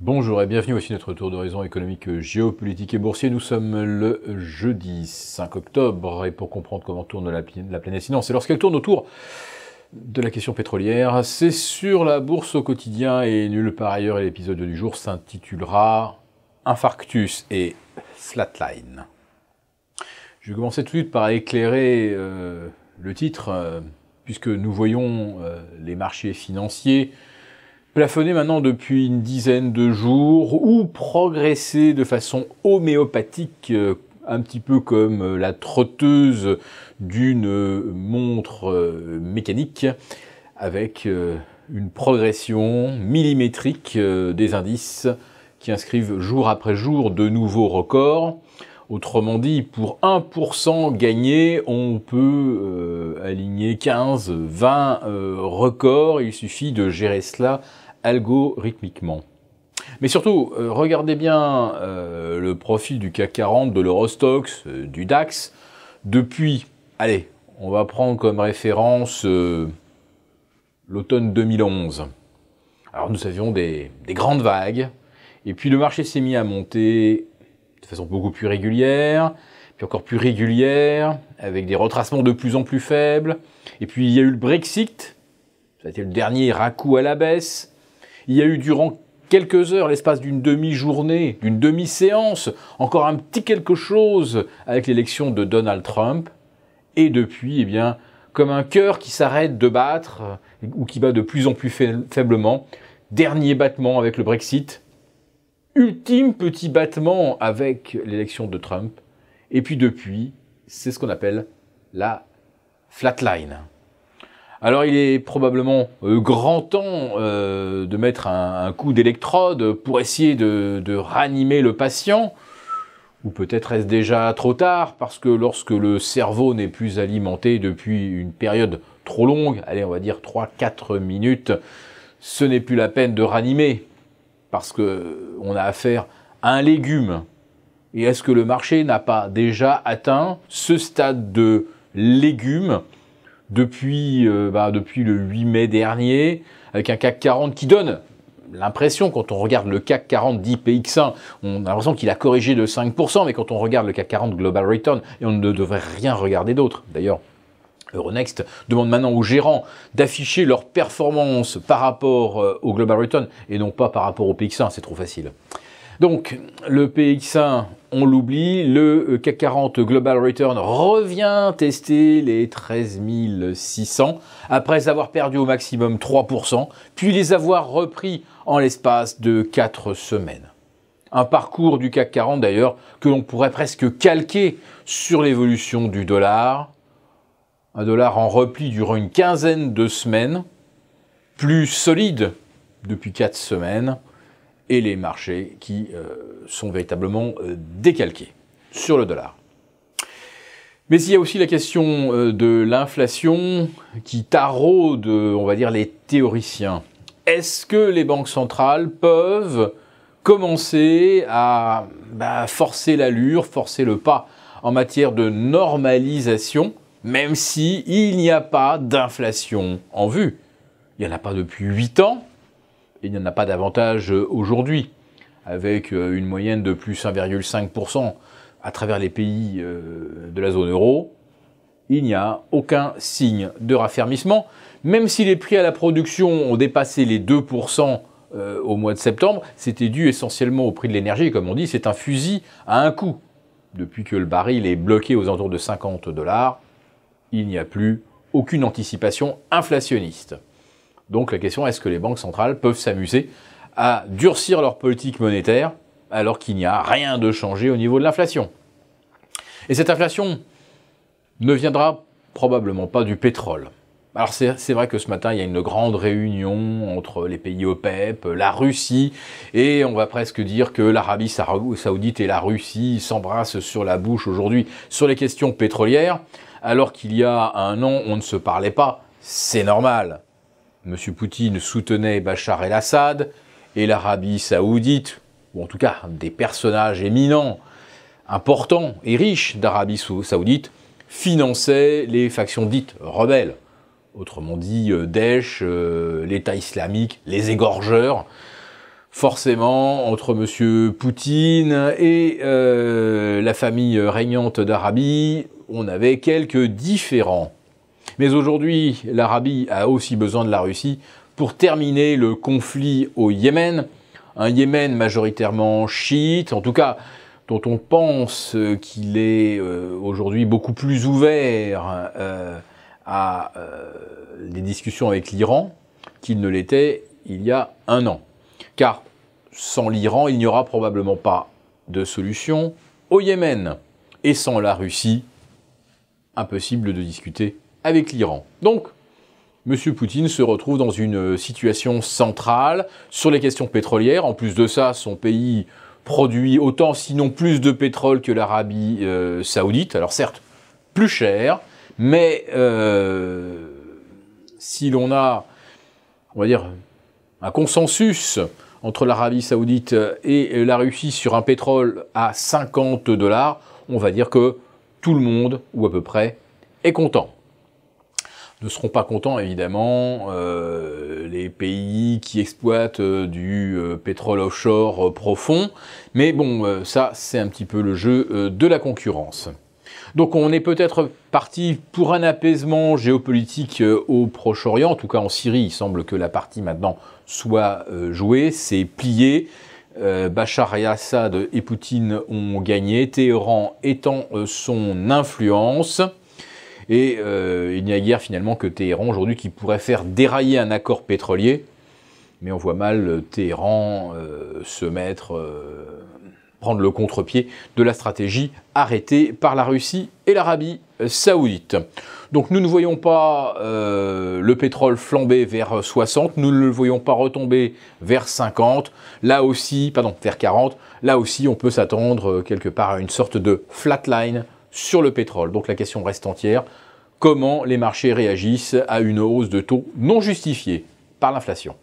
Bonjour et bienvenue, voici notre tour d'horizon économique, euh, géopolitique et boursier. Nous sommes le jeudi 5 octobre et pour comprendre comment tourne la, planète sinon c'est lorsqu'elle tourne autour de la question pétrolière, c'est sur la bourse au quotidien et nulle part ailleurs et l'épisode du jour s'intitulera Infarctus et Flatline. Je vais commencer tout de suite par éclairer euh, le titre euh, puisque nous voyons les marchés financiers plafonner maintenant depuis une dizaine de jours ou progresser de façon homéopathique, euh, un petit peu comme euh, la trotteuse d'une euh, montre mécanique, avec une progression millimétrique des indices qui inscrivent jour après jour de nouveaux records. Autrement dit, pour 1% gagné, on peut aligner 15, 20 records. Il suffit de gérer cela algorithmiquement. Mais surtout, euh, regardez bien euh, le profil du CAC 40, de l'Eurostox, euh, du DAX, depuis, allez, on va prendre comme référence l'automne 2011. Alors nous avions des, grandes vagues, et puis le marché s'est mis à monter de façon beaucoup plus régulière, puis encore plus régulière, avec des retracements de plus en plus faibles, et puis il y a eu le Brexit, ça a été le dernier racou à la baisse, il y a eu durant quelques heures, l'espace d'une demi-journée, d'une demi-séance, encore un petit quelque chose avec l'élection de Donald Trump. Et depuis, eh bien, comme un cœur qui s'arrête de battre euh, ou qui bat de plus en plus faiblement, dernier battement avec le Brexit, ultime petit battement avec l'élection de Trump. Et puis depuis, c'est ce qu'on appelle la flatline. Alors il est probablement euh, grand temps euh, de mettre un, coup d'électrode pour essayer de, ranimer le patient. Ou peut-être est-ce déjà trop tard, parce que lorsque le cerveau n'est plus alimenté depuis une période trop longue, allez on va dire 3-4 minutes, ce n'est plus la peine de ranimer, parce qu'on a affaire à un légume. Et est-ce que le marché n'a pas déjà atteint ce stade de légume depuis, euh, bah, depuis le 8 mai dernier, avec un CAC 40 qui donne l'impression, quand on regarde le CAC 40 d'IPX1, on a l'impression qu'il a corrigé de 5%, mais quand on regarde le CAC 40 Global Return, et on ne devrait rien regarder d'autre. D'ailleurs, Euronext demande maintenant aux gérants d'afficher leur performance par rapport euh, au Global Return et non pas par rapport au PX1, c'est trop facile. Donc le PX1, on l'oublie, le CAC 40 Global Return revient tester les 13 600 après avoir perdu au maximum 3%, puis les avoir repris en l'espace de 4 semaines. Un parcours du CAC 40 d'ailleurs que l'on pourrait presque calquer sur l'évolution du dollar. Un dollar en repli durant une quinzaine de semaines, plus solide depuis 4 semaines, et les marchés qui euh, sont véritablement euh, décalqués sur le dollar. Mais il y a aussi la question euh, de l'inflation qui taraude, on va dire, les théoriciens. Est-ce que les banques centrales peuvent commencer à bah, forcer l'allure, forcer le pas en matière de normalisation, même si il n'y a pas d'inflation en vue Il n'y en a pas depuis 8 ans, il n'y en a pas davantage euh, aujourd'hui, avec euh, une moyenne de plus 1,5% à travers les pays euh, de la zone euro, il n'y a aucun signe de raffermissement, même si les prix à la production ont dépassé les 2% au mois de septembre, c'était dû essentiellement au prix de l'énergie, comme on dit, c'est un fusil à un coup. Depuis que le baril est bloqué aux alentours de 50 dollars, il n'y a plus aucune anticipation inflationniste. Donc la question est-ce que les banques centrales peuvent s'amuser à durcir leur politique monétaire alors qu'il n'y a rien de changé au niveau de l'inflation Et cette inflation ne viendra probablement pas du pétrole. Alors c'est vrai que ce matin, il y a une grande réunion entre les pays OPEP, la Russie, et on va presque dire que l'Arabie saoudite et la Russie s'embrassent sur la bouche aujourd'hui sur les questions pétrolières, alors qu'il y a un an, on ne se parlait pas. C'est normal. M. Poutine soutenait Bachar el-Assad et l'Arabie saoudite, ou en tout cas des personnages éminents, importants et riches d'Arabie saoudite, finançaient les factions dites rebelles, autrement dit euh, Daesh, euh, l'État islamique, les égorgeurs. Forcément, entre M. Poutine et euh, la famille régnante d'Arabie, on avait quelques différents. Mais aujourd'hui, l'Arabie a aussi besoin de la Russie pour terminer le conflit au Yémen. Un Yémen majoritairement chiite, en tout cas dont on pense qu'il est euh, aujourd'hui beaucoup plus ouvert euh, à euh, des discussions avec l'Iran qu'il ne l'était il y a un an. Car sans l'Iran, il n'y aura probablement pas de solution au Yémen. Et sans la Russie, impossible de discuter avec l'Iran. Donc, M. Poutine se retrouve dans une euh, situation centrale sur les questions pétrolières. En plus de ça, son pays produit autant, sinon plus de pétrole que l'Arabie euh, saoudite. Alors certes, plus cher, mais euh, si l'on a, on va dire, un consensus entre l'Arabie saoudite et la Russie sur un pétrole à 50 dollars, on va dire que tout le monde, ou à peu près, est content ne seront pas contents évidemment. Euh, les pays qui exploitent euh, du euh, pétrole offshore profond. Mais bon, ça c'est un petit peu le jeu de la concurrence. Donc on est peut-être parti pour un apaisement géopolitique au Proche-Orient, en tout cas en Syrie, il semble que la partie maintenant soit jouée, c'est plié. Bachar al assad et Poutine ont gagné, Téhéran étant son influence. Et euh, il n'y a guère finalement que Téhéran aujourd'hui qui pourrait faire dérailler un accord pétrolier, mais on voit mal euh, Téhéran euh, se mettre, prendre le contre-pied de la stratégie arrêtée par la Russie et l'Arabie saoudite. Donc nous ne voyons pas le pétrole flamber vers 60, nous ne le voyons pas retomber vers 50, là aussi, pardon, vers 40, là aussi on peut s'attendre quelque part à une sorte de flatline sur le pétrole. Donc la question reste entière, comment les marchés réagissent à une hausse de taux non justifiée par l'inflation